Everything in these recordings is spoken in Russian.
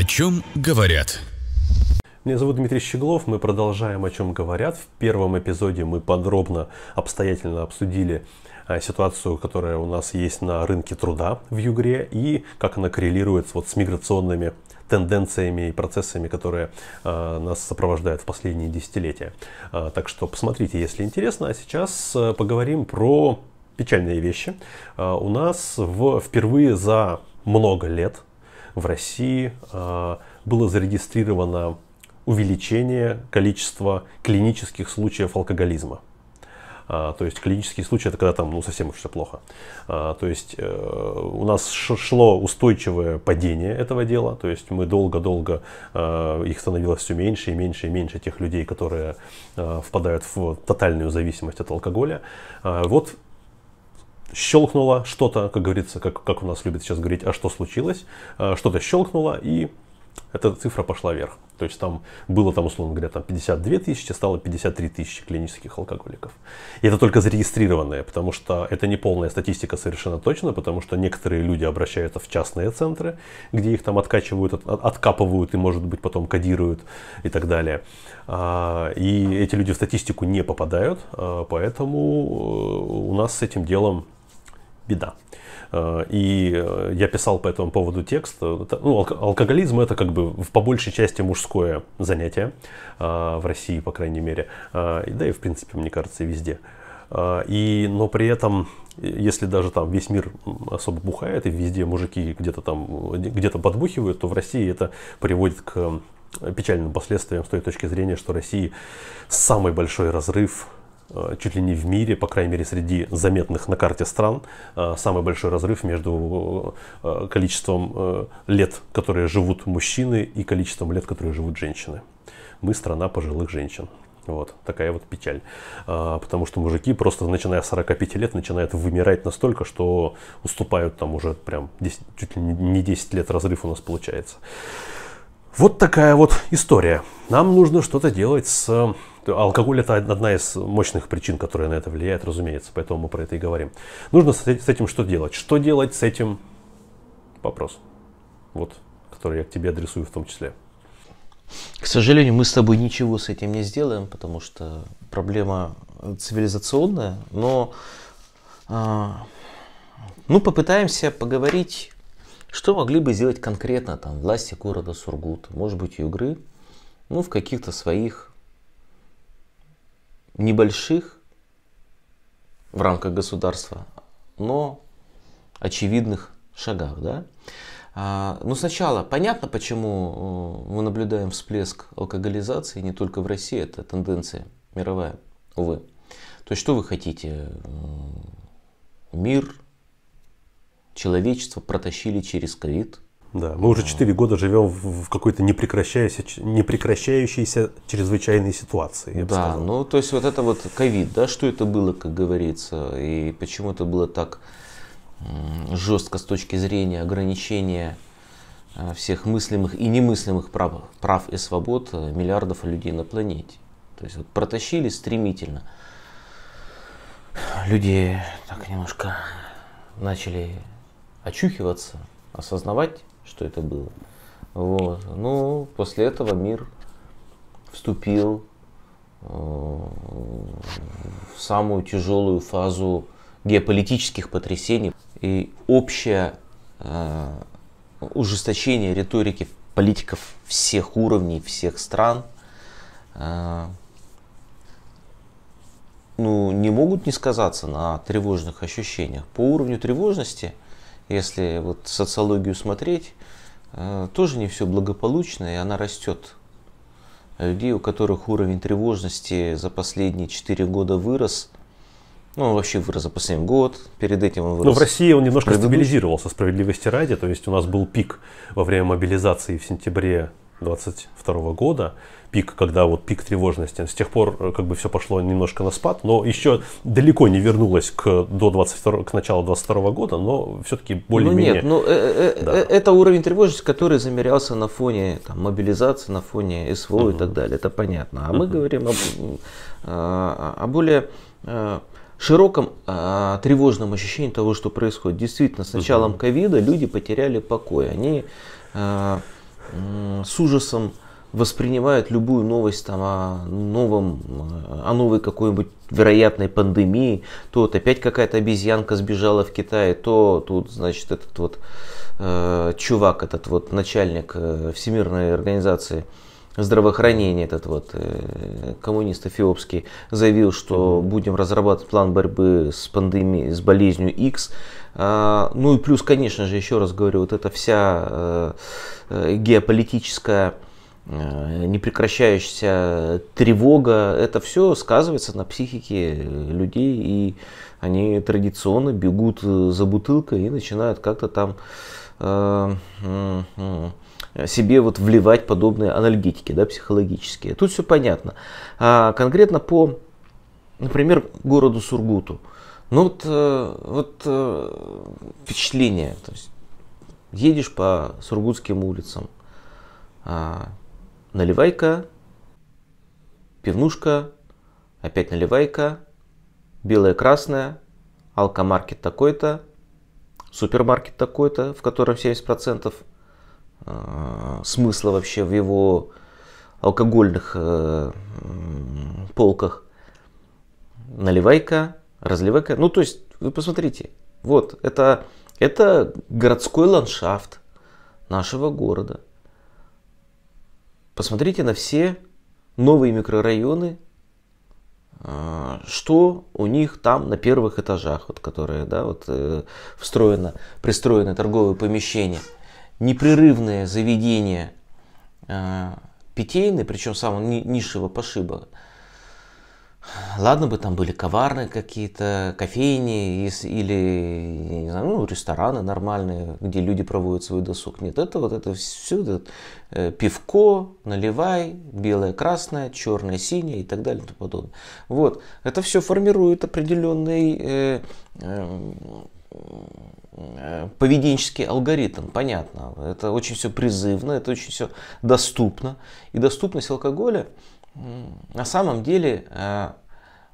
О чем говорят? Меня зовут Дмитрий Щеглов, мы продолжаем «О чем говорят». В первом эпизоде мы подробно, обстоятельно обсудили э, ситуацию, которая у нас есть на рынке труда в Югре и как она коррелирует вот с миграционными тенденциями и процессами, которые э, нас сопровождают в последние десятилетия. Э, так что посмотрите, если интересно. А сейчас э, поговорим про печальные вещи. Э, у нас в, впервые за много лет, в России э, было зарегистрировано увеличение количества клинических случаев алкоголизма. Э, то есть клинические случаи это когда там ну, совсем уж все плохо. Э, то есть у нас шло устойчивое падение этого дела. То есть мы долго-долго их становилось все меньше и меньше и меньше тех людей, которые впадают в тотальную зависимость от алкоголя. Вот щелкнуло что-то, как говорится, как, как у нас любят сейчас говорить, а что случилось, а, что-то щелкнуло, и эта цифра пошла вверх. То есть там было, там, условно говоря, там 52 тысячи, стало 53 тысячи клинических алкоголиков. И это только зарегистрированные, потому что это не полная статистика совершенно точно, потому что некоторые люди обращаются в частные центры, где их там откачивают, от, откапывают и, может быть, потом кодируют и так далее. А, и эти люди в статистику не попадают, а, поэтому э, у нас с этим делом беда. Э, и э, я писал по этому поводу текст. Э, ну, алкоголизм это как бы в по большей части мужское занятие в России, по крайней мере. Да и в принципе, мне кажется, и везде. И, но при этом, если даже там весь мир особо бухает и везде мужики где-то там где-то подбухивают, то в России это приводит к печальным последствиям с той точки зрения, что в России самый большой разрыв Э, чуть ли не в мире, по крайней мере среди заметных на карте стран, э, самый большой разрыв между э, количеством лет, которые живут мужчины, и количеством лет, которые живут женщины. Мы страна пожилых женщин. Вот такая вот печаль. А, потому что мужики просто начиная с 45 лет начинают вымирать настолько, что уступают там уже прям 10, чуть ли не 10 лет разрыв у нас получается. Вот такая вот история. Нам нужно что-то делать с Алкоголь это одна из мощных причин, которая на это влияет, разумеется, поэтому мы про это и говорим. Нужно с этим что делать? Что делать с этим? Вопрос. Вот, который я к тебе адресую в том числе. К сожалению, мы с тобой ничего с этим не сделаем, потому что проблема цивилизационная, но э, ну, попытаемся поговорить, что могли бы сделать конкретно там власти города Сургут, может быть, и Угры, ну, в каких-то своих небольших в рамках государства, но очевидных шагах. Да? А, но ну, сначала понятно, почему э, мы наблюдаем всплеск алкоголизации не только в России, это тенденция мировая, увы. То есть что вы хотите? Мир, человечество протащили через ковид – да, мы уже 4 года живем в какой-то непрекращающейся, непрекращающейся чрезвычайной ситуации. Я да, сказал. ну то есть вот это вот ковид, да, что это было, как говорится, и почему это было так жестко с точки зрения ограничения э, всех мыслимых и немыслимых прав, прав и свобод э, миллиардов людей на планете. То есть вот протащили стремительно. Люди так немножко начали очухиваться, осознавать что это было. Вот. Ну, после этого мир вступил э, в самую тяжелую фазу геополитических потрясений и общее э, ужесточение риторики политиков всех уровней, всех стран, э, ну, не могут не сказаться на тревожных ощущениях. По уровню тревожности – если вот социологию смотреть, э, тоже не все благополучно, и она растет. Людей, у которых уровень тревожности за последние 4 года вырос, ну, он вообще вырос за последний год, перед этим он ну, вырос. Но в России он немножко предыдущий. стабилизировался, справедливости ради. То есть у нас был пик во время мобилизации в сентябре 2022 года, пик, когда вот пик тревожности. С тех пор э, как бы все пошло немножко на спад, но еще далеко не вернулось к, до 22, к началу 22 года, но все-таки ну более-менее. Ну нет, ну, э, э, да. это уровень тревожности, который замерялся на фоне там, мобилизации, на фоне СВО угу. и так далее, это понятно. А угу. мы говорим об, о, а, о более широком э, тревожном ощущении того, что происходит. Действительно, с началом ковида люди потеряли покой. Они э, с ужасом воспринимают любую новость там, о, новом, э, о новой какой-нибудь вероятной пандемии. То вот опять какая-то обезьянка сбежала в Китае, то тут, значит, этот вот э, чувак, этот вот начальник э, Всемирной организации э, здравоохранения, этот вот э, коммунист эфиопский, заявил, что будем разрабатывать план борьбы с пандемией, с болезнью X. А, ну и плюс, конечно же, еще раз говорю, вот эта вся э, э геополитическая э, непрекращающаяся тревога, это все сказывается на психике людей, и они традиционно бегут э, за бутылкой и начинают как-то там э, э, Э, себе вот вливать подобные анальгетики, да, психологические. Тут все понятно. А конкретно по, например, городу Сургуту. Ну вот, э, вот э, впечатление. То есть, едешь по сургутским улицам, а, наливайка, пивнушка, опять наливайка, белое-красное, алкомаркет такой-то, супермаркет такой-то, в котором 70% Э, смысла вообще в его алкогольных э, полках. Наливайка, разливайка. Ну, то есть, вы посмотрите, вот, это, это городской ландшафт нашего города. Посмотрите на все новые микрорайоны, э, что у них там на первых этажах, вот, которые, да, вот, встроено, пристроены торговые помещения – непрерывное заведение э, питейное, причем самого низшего пошиба, Ладно бы там были коварные какие-то, кофейни или не знаю, ну, рестораны нормальные, где люди проводят свой досуг. Нет, это вот это все, это, э, пивко, наливай, белое, красное, черное, синее и так далее и тому подобное. Вот, это все формирует определенный э, э, Э, поведенческий алгоритм, понятно. Это очень все призывно, это очень все доступно. И доступность алкоголя на самом деле э,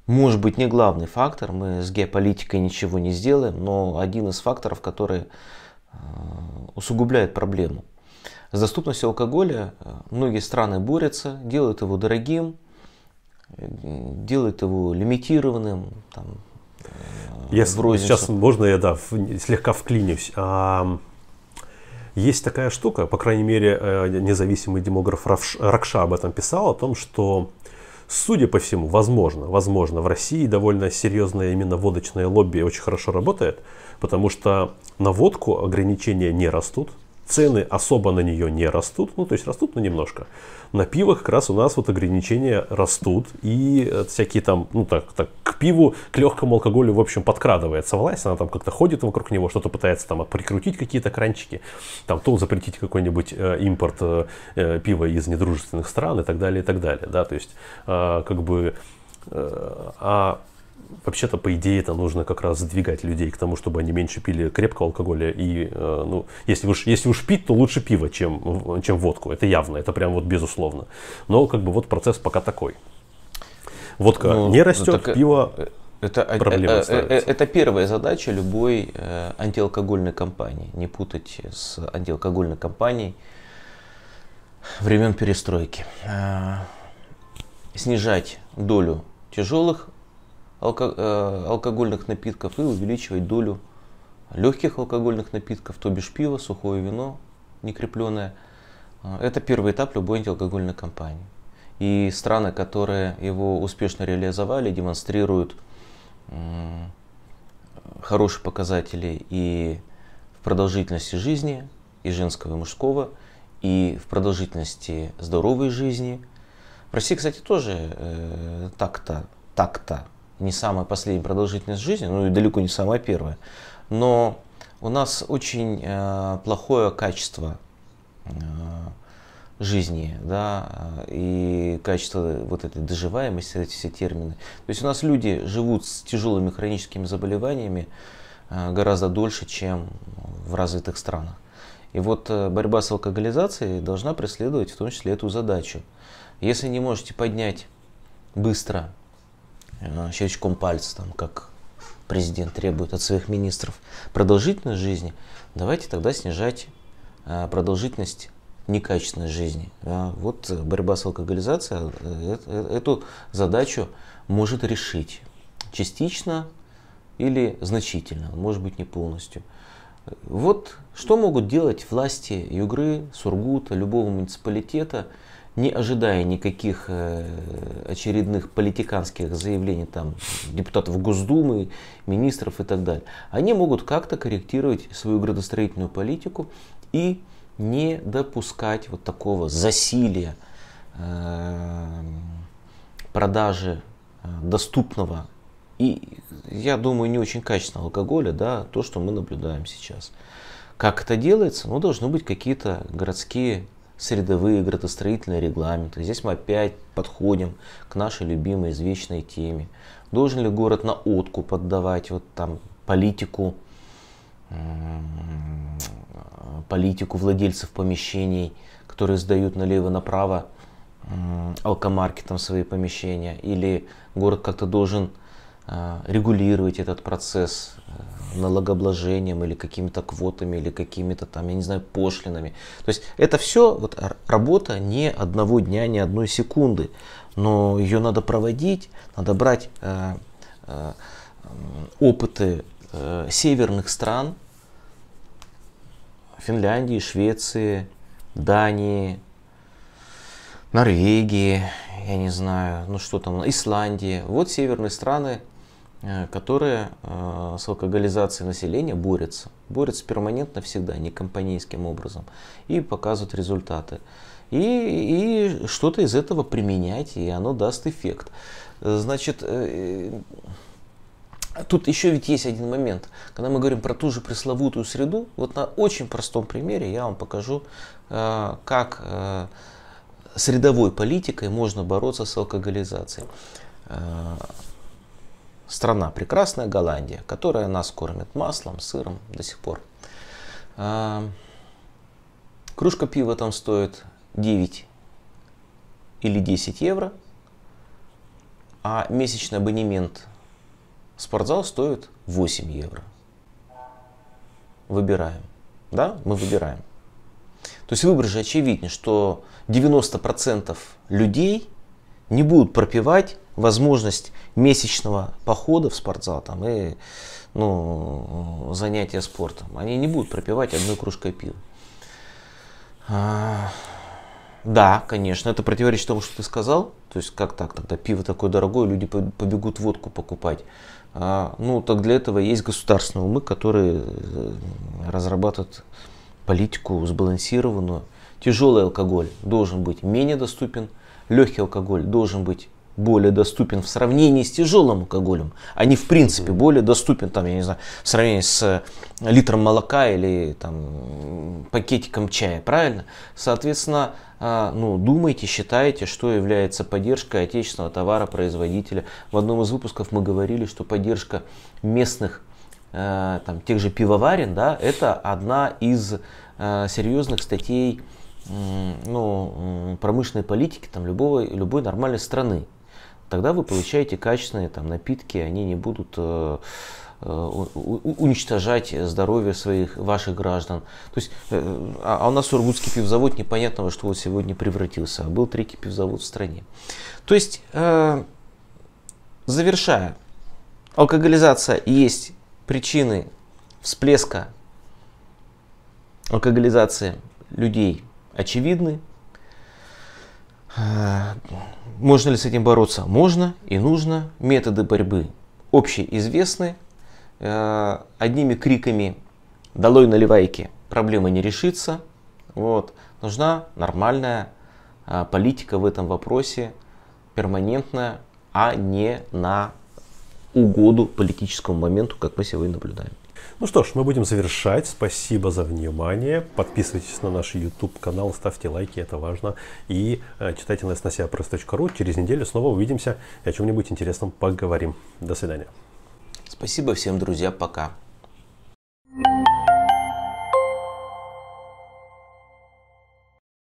может быть не главный фактор, мы с геополитикой ничего не сделаем, но один из факторов, который э, усугубляет проблему. С доступностью алкоголя многие страны борются, делают его дорогим, делают его лимитированным, там, если сейчас можно я да, в, слегка вклинюсь. А, есть такая штука, по крайней мере, э, независимый демограф Ракша об этом писал, о том, что, судя по всему, возможно, возможно, в России довольно серьезное именно водочное лобби очень хорошо работает, потому что на водку ограничения не растут, цены особо на нее не растут, ну то есть растут, но немножко. На пиво как раз у нас вот ограничения растут и э, всякие там, ну так, так к пиву, к легкому алкоголю, в общем, подкрадывается власть, она там как-то ходит вокруг него, что-то пытается там прикрутить какие-то кранчики, там то запретить какой-нибудь э, импорт э, э пива из недружественных стран и так далее, и так далее, да, то есть э, как бы, э, а вообще-то, по идее, это нужно как раз сдвигать людей к тому, чтобы они меньше пили крепкого алкоголя. И, э, ну, если уж, если уж пить, то лучше пиво, чем, чем водку. Это явно, это прям вот безусловно. Но, как бы, вот процесс пока такой. Водка ну, не растет, так... Э, пиво... Это, э, проблема э, это, первая задача любой антиалкогольной кампании. Не путать с антиалкогольной кампанией времен перестройки. Снижать долю тяжелых алко- э, алкогольных напитков и увеличивать долю легких алкогольных напитков, то бишь пиво, сухое вино, некрепленное. Э, это первый этап любой антиалкогольной кампании. И страны, которые его успешно реализовали, демонстрируют хорошие показатели и в продолжительности жизни, и женского, и мужского, и в продолжительности здоровой жизни. В России, кстати, тоже э, так-то, так-то не самая последняя продолжительность жизни, ну и далеко не самая первая, но у нас очень э, плохое качество э, жизни, да, э, и качество вот этой доживаемости, эти все термины. То есть у нас люди живут с тяжелыми хроническими заболеваниями э, гораздо дольше, чем в развитых странах. И вот э, борьба с алкоголизацией должна преследовать в том числе эту задачу. Если не можете поднять быстро Э, щелчком пальца, там, как президент требует от своих министров, продолжительность жизни, давайте тогда снижать э, продолжительность некачественной жизни. Э, вот борьба с алкоголизацией эту задачу может решить частично или значительно, может быть не полностью. Вот что могут делать власти Югры, Сургута, любого муниципалитета – не ожидая никаких э, очередных политиканских заявлений там, депутатов Госдумы, министров и так далее, они могут как-то корректировать свою градостроительную политику и не допускать вот такого засилия э, продажи э, доступного и, я думаю, не очень качественного алкоголя, да, то, что мы наблюдаем сейчас. Как это делается? Ну, должны быть какие-то городские средовые градостроительные регламенты. Здесь мы опять подходим к нашей любимой извечной теме. Должен ли город на откуп поддавать вот там политику, политику владельцев помещений, которые сдают налево-направо алкомаркетам свои помещения, или город как-то должен Э, регулировать этот процесс э, налогообложением или какими-то квотами или какими-то там, я не знаю, пошлинами. То есть это все вот, работа не одного дня, не одной секунды, но ее надо проводить, надо брать э, э, опыты э, северных стран, Финляндии, Швеции, Дании, Норвегии, я не знаю, ну что там, Исландии. Вот северные страны Э, которые э, с алкоголизацией населения борются. Борются перманентно всегда, не компанейским образом. И показывают результаты. И, и что-то из этого применять, и оно даст эффект. Э, значит, Тут еще ведь есть один момент. Когда мы говорим про ту же пресловутую среду, вот на очень простом примере я вам покажу, как средовой политикой можно бороться с алкоголизацией страна прекрасная Голландия, которая нас кормит маслом, сыром до сих пор. А, кружка пива там стоит 9 или 10 евро, а месячный абонемент в спортзал стоит 8 евро. Выбираем. Да, мы выбираем. То есть выбор же очевиден, что 90% людей не будут пропивать возможность месячного похода в спортзал там, и ну, занятия спортом. Они не будут пропивать одной кружкой пива. А, да, конечно, это противоречит тому, что ты сказал. То есть как так тогда пиво такое дорогое, люди побегут водку покупать. А, ну так для этого есть государственные умы, которые э, разрабатывают политику сбалансированную. Тяжелый алкоголь должен быть менее доступен, легкий алкоголь должен быть более доступен в сравнении с тяжелым алкоголем, а не в принципе более доступен, там, я не знаю, в сравнении с э, литром молока или там, пакетиком чая, правильно? Соответственно, а, ну, думайте, считайте, что является поддержкой отечественного товара-производителя. В одном из выпусков мы говорили, что поддержка местных э, там, тех же пивоварен, да, это одна из э, серьезных статей ну, промышленной политики там, любого, любой нормальной страны тогда вы получаете качественные там, напитки, они не будут э, э, уничтожать здоровье своих, ваших граждан. То есть, э, а, а у нас Сургутский пивзавод непонятно во что вот сегодня превратился, а был третий пивзавод в стране. То есть, завершая, алкоголизация есть причины всплеска алкоголизации людей очевидны, Э, можно ли с этим бороться? Можно и нужно. Методы борьбы общеизвестны. Э, одними криками «Долой наливайки!» проблема не решится. Вот. Нужна нормальная э, политика в этом вопросе, перманентная, а не на угоду политическому моменту, как мы сегодня наблюдаем. Ну что ж, мы будем завершать. Спасибо за внимание. Подписывайтесь на наш YouTube-канал, ставьте лайки, это важно. И э, читайте нас на siapress.ru. Через неделю снова увидимся и о чем-нибудь интересном поговорим. До свидания. Спасибо всем, друзья. Пока.